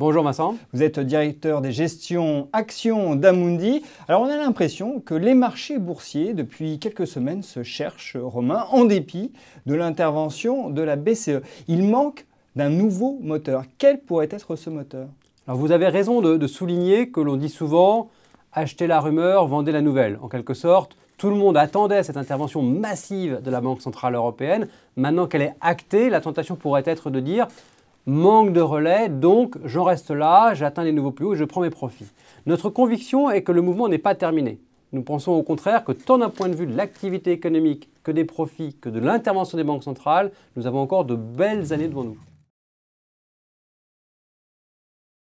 Bonjour Vincent. Vous êtes directeur des gestions actions d'Amundi. Alors on a l'impression que les marchés boursiers depuis quelques semaines se cherchent, Romain, en dépit de l'intervention de la BCE. Il manque d'un nouveau moteur. Quel pourrait être ce moteur Alors vous avez raison de, souligner que l'on dit souvent achetez la rumeur, vendez la nouvelle. En quelque sorte, tout le monde attendait cette intervention massive de la Banque Centrale Européenne. Maintenant qu'elle est actée, la tentation pourrait être de dire manque de relais, donc j'en reste là, j'atteins les nouveaux plus hauts et je prends mes profits. Notre conviction est que le mouvement n'est pas terminé. Nous pensons au contraire que tant d'un point de vue de l'activité économique que des profits que de l'intervention des banques centrales, nous avons encore de belles années devant nous.